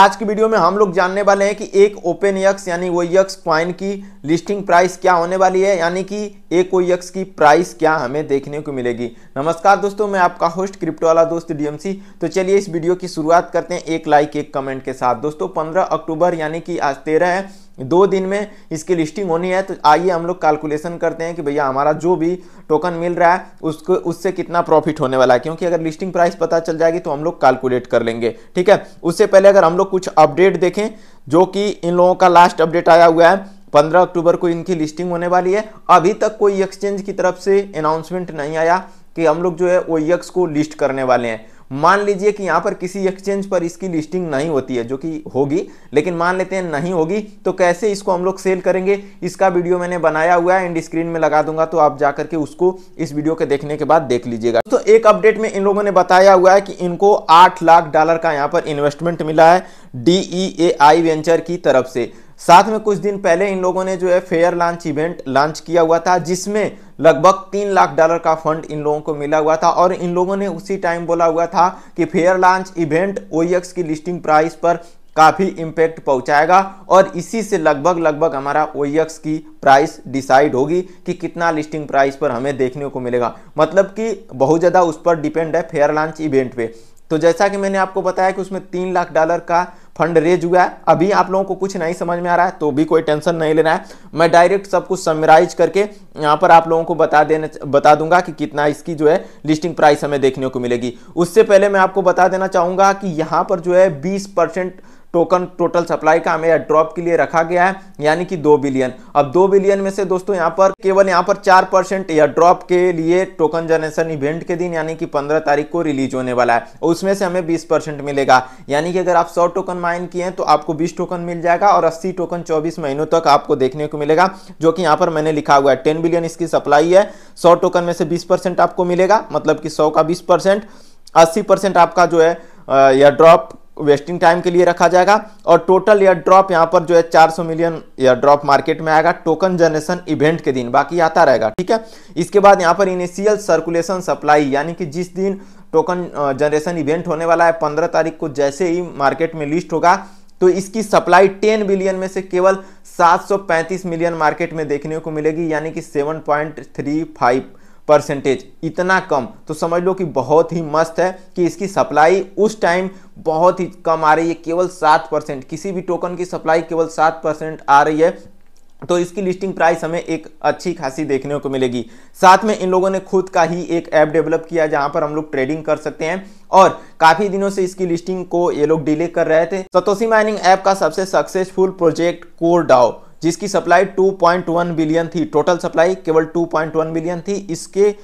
आज की वीडियो में हम लोग जानने वाले हैं कि एक ओपन यक्स यानी वो यक्स क्वाइन की लिस्टिंग प्राइस क्या होने वाली है यानी कि एक ओ यक्स की प्राइस क्या हमें देखने को मिलेगी नमस्कार दोस्तों मैं आपका होस्ट क्रिप्टो वाला दोस्त डीएमसी तो चलिए इस वीडियो की शुरुआत करते हैं एक लाइक एक कमेंट के साथ दोस्तों पंद्रह अक्टूबर यानी कि आज तेरह है दो दिन में इसकी लिस्टिंग होनी है तो आइए हम लोग कैलकुलेशन करते हैं कि भैया हमारा जो भी टोकन मिल रहा है उसको उससे कितना प्रॉफिट होने वाला है क्योंकि अगर लिस्टिंग प्राइस पता चल जाएगी तो हम लोग कैलकुलेट कर लेंगे ठीक है उससे पहले अगर हम लोग कुछ अपडेट देखें जो कि इन लोगों का लास्ट अपडेट आया हुआ है पंद्रह अक्टूबर को इनकी लिस्टिंग होने वाली है अभी तक कोई एक्सचेंज की तरफ से अनाउंसमेंट नहीं आया कि हम लोग जो है ओ e को लिस्ट करने वाले हैं मान लीजिए कि यहाँ पर किसी एक्सचेंज पर इसकी लिस्टिंग नहीं होती है जो कि होगी लेकिन मान लेते हैं नहीं होगी तो कैसे इसको हम लोग सेल करेंगे इसका वीडियो मैंने बनाया हुआ है एंड स्क्रीन में लगा दूंगा तो आप जाकर के उसको इस वीडियो के देखने के बाद देख लीजिएगा तो एक अपडेट में इन लोगों ने बताया हुआ है कि इनको आठ लाख डॉलर का यहाँ पर इन्वेस्टमेंट मिला है डी ए आई वेंचर की तरफ से साथ में कुछ दिन पहले इन लोगों ने जो है फेयर लॉन्च इवेंट लॉन्च किया हुआ था जिसमें लगभग तीन लाख डॉलर का फंड इन लोगों को मिला हुआ था और इन लोगों ने उसी टाइम बोला हुआ था कि fair launch event O e की लिस्टिंग प्राइस पर काफ़ी इम्पैक्ट पहुंचाएगा और इसी से लगभग लगभग हमारा ओ e की प्राइस डिसाइड होगी कि कितना लिस्टिंग प्राइस पर हमें देखने को मिलेगा मतलब कि बहुत ज़्यादा उस पर डिपेंड है फेयर लॉन्च इवेंट पे तो जैसा कि मैंने आपको बताया कि उसमें तीन लाख डॉलर का फंड रेज हुआ है अभी आप लोगों को कुछ नहीं समझ में आ रहा है तो भी कोई टेंशन नहीं लेना है मैं डायरेक्ट सब कुछ समराइज करके यहाँ पर आप लोगों को बता देना बता दूंगा कि कितना इसकी जो है लिस्टिंग प्राइस हमें देखने को मिलेगी उससे पहले मैं आपको बता देना चाहूँगा कि यहाँ पर जो है बीस परसेंट टोकन टोटल सप्लाई का हमें ड्रॉप के लिए रखा गया है यानी कि दो बिलियन अब दो बिलियन में से दोस्तों यहाँ पर केवल यहाँ पर चार परसेंट ड्रॉप के लिए टोकन जनरेशन इवेंट के दिन यानी कि पंद्रह तारीख को रिलीज होने वाला है उसमें से हमें बीस परसेंट मिलेगा यानी कि अगर आप सौ टोकन माइन किए तो आपको बीस टोकन मिल जाएगा और अस्सी टोकन चौबीस महीनों तक आपको देखने को मिलेगा जो कि यहाँ पर मैंने लिखा हुआ है टेन बिलियन इसकी सप्लाई है सौ टोकन में से बीस आपको मिलेगा मतलब कि सौ का बीस परसेंट परसेंट आपका जो है या ड्रॉप वेस्टिंग टाइम के लिए रखा जाएगा और टोटल एयर ड्रॉप यहाँ पर जो है 400 मिलियन एयर ड्रॉप मार्केट में आएगा टोकन जनरेशन इवेंट के दिन बाकी आता रहेगा ठीक है इसके बाद यहाँ पर इनिशियल सर्कुलेशन सप्लाई यानी कि जिस दिन टोकन जनरेशन इवेंट होने वाला है पंद्रह तारीख को जैसे ही मार्केट में लिस्ट होगा तो इसकी सप्लाई 10 बिलियन में से केवल 735 मिलियन मार्केट में देखने को मिलेगी यानी कि 7.35 परसेंटेज इतना कम तो समझ लो कि बहुत ही मस्त है कि इसकी सप्लाई उस टाइम बहुत ही कम आ रही है केवल सात परसेंट किसी भी टोकन की सप्लाई केवल सात परसेंट आ रही है तो इसकी लिस्टिंग प्राइस हमें एक अच्छी खासी देखने को मिलेगी साथ में इन लोगों ने खुद का ही एक ऐप डेवलप किया जहां पर हम लोग ट्रेडिंग कर सकते हैं और काफी दिनों से इसकी लिस्टिंग को ये लोग डिले कर रहे थे सतोसी माइनिंग ऐप का सबसे सक्सेसफुल प्रोजेक्ट कोर डाओ जिसकी सप्लाई 2.1 बिलियन थी टोटल सप्लाई केवल 2.1 बिलियन थी इसके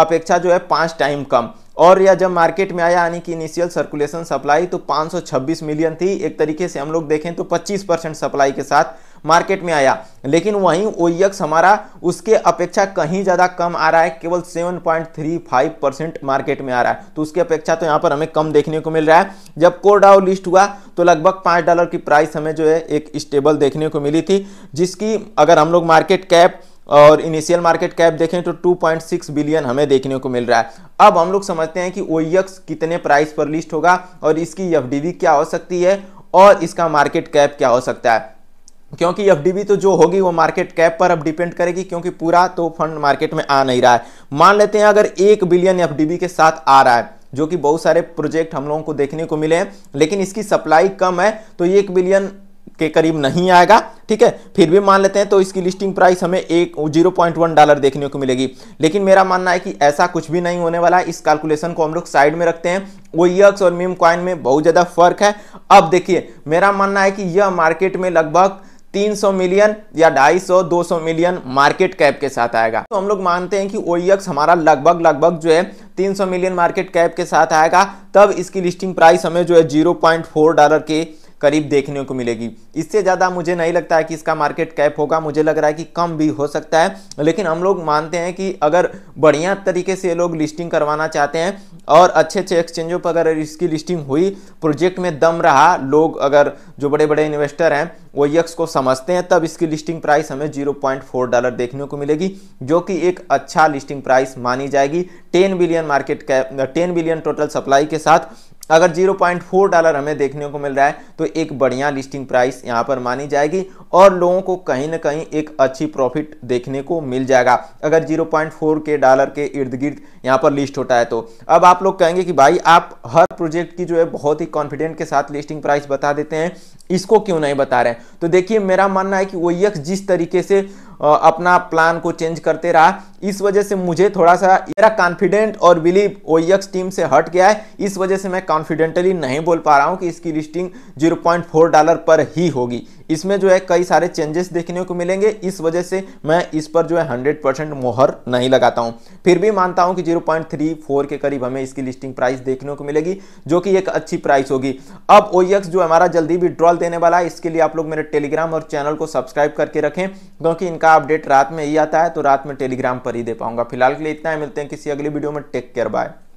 अपेक्षा जो है पांच टाइम कम और या जब मार्केट में आया यानी कि इनिशियल सर्कुलेशन सप्लाई तो 526 मिलियन थी एक तरीके से हम लोग देखें तो 25 परसेंट सप्लाई के साथ मार्केट में आया लेकिन वहीं ओ हमारा उसके अपेक्षा कहीं ज़्यादा कम आ रहा है केवल 7.35 परसेंट मार्केट में आ रहा है तो उसकी अपेक्षा तो यहाँ पर हमें कम देखने को मिल रहा है जब कोर लिस्ट हुआ तो लगभग पाँच डॉलर की प्राइस हमें जो है एक स्टेबल देखने को मिली थी जिसकी अगर हम लोग मार्केट कैप और इनिशियल मार्केट कैप देखें तो 2.6 बिलियन हमें देखने को मिल रहा है अब हम लोग समझते हैं कि ओ कितने प्राइस पर लिस्ट होगा और इसकी एफ क्या हो सकती है और इसका मार्केट कैप क्या हो सकता है क्योंकि एफ तो जो होगी वो मार्केट कैप पर अब डिपेंड करेगी क्योंकि पूरा तो फंड मार्केट में आ नहीं रहा है मान लेते हैं अगर एक बिलियन एफ के साथ आ रहा है जो कि बहुत सारे प्रोजेक्ट हम लोगों को देखने को मिले हैं लेकिन इसकी सप्लाई कम है तो ये एक बिलियन के करीब नहीं आएगा ठीक है फिर भी मान लेते हैं तो इसकी लिस्टिंग प्राइस हमें एक जीरो पॉइंट वन डॉलर देखने को मिलेगी लेकिन मेरा मानना है कि ऐसा कुछ भी नहीं होने वाला है इस कैलकुलेशन को हम लोग साइड में रखते हैं वो यक्स और मीम कॉइन में बहुत ज़्यादा फर्क है अब देखिए मेरा मानना है कि यह मार्केट में लगभग 300 मिलियन या 250 200 मिलियन मार्केट कैप के साथ आएगा तो हम लोग मानते हैं कि ओ e हमारा लगभग लगभग जो है 300 मिलियन मार्केट कैप के साथ आएगा तब इसकी लिस्टिंग प्राइस हमें जो है 0.4 डॉलर के करीब देखने को मिलेगी इससे ज़्यादा मुझे नहीं लगता है कि इसका मार्केट कैप होगा मुझे लग रहा है कि कम भी हो सकता है लेकिन हम लोग मानते हैं कि अगर बढ़िया तरीके से लोग लिस्टिंग करवाना चाहते हैं और अच्छे अच्छे एक्सचेंजों पर अगर इसकी लिस्टिंग हुई प्रोजेक्ट में दम रहा लोग अगर जो बड़े बड़े इन्वेस्टर हैं वो यक्स को समझते हैं तब इसकी लिस्टिंग प्राइस हमें 0.4 डॉलर देखने को मिलेगी जो कि एक अच्छा लिस्टिंग प्राइस मानी जाएगी 10 billion market cap ten billion total supply के साथ अगर 0.4 डॉलर हमें देखने को मिल रहा है तो एक बढ़िया लिस्टिंग प्राइस यहाँ पर मानी जाएगी और लोगों को कहीं ना कहीं एक अच्छी प्रॉफिट देखने को मिल जाएगा अगर 0.4 के डॉलर के इर्द गिर्द यहाँ पर लिस्ट होता है तो अब आप लोग कहेंगे कि भाई आप हर प्रोजेक्ट की जो है बहुत ही कॉन्फिडेंट के साथ लिस्टिंग प्राइस बता देते हैं इसको क्यों नहीं बता रहे हैं तो देखिए मेरा मानना है कि ओ e जिस तरीके से अपना प्लान को चेंज करते रहा इस वजह से मुझे थोड़ा सा मेरा कॉन्फिडेंट और बिलीव ओ टीम से हट गया है इस वजह से मैं कॉन्फिडेंटली नहीं बोल पा रहा हूँ कि इसकी लिस्टिंग 0.4 डॉलर पर ही होगी इसमें जो है कई सारे चेंजेस देखने को मिलेंगे इस वजह से मैं इस पर जो है हंड्रेड परसेंट मोहर नहीं लगाता हूँ फिर भी मानता हूँ कि जीरो पॉइंट थ्री फोर के करीब हमें इसकी लिस्टिंग प्राइस देखने को मिलेगी जो कि एक अच्छी प्राइस होगी अब ओ e जो हमारा जल्दी विड्रॉल देने वाला है इसके लिए आप लोग मेरे टेलीग्राम और चैनल को सब्सक्राइब करके रखें क्योंकि इनका अपडेट रात में ही आता है तो रात में टेलीग्राम पर ही दे पाऊंगा फिलहाल के लिए इतना ही मिलते हैं किसी अगली वीडियो में टेक केयर बाय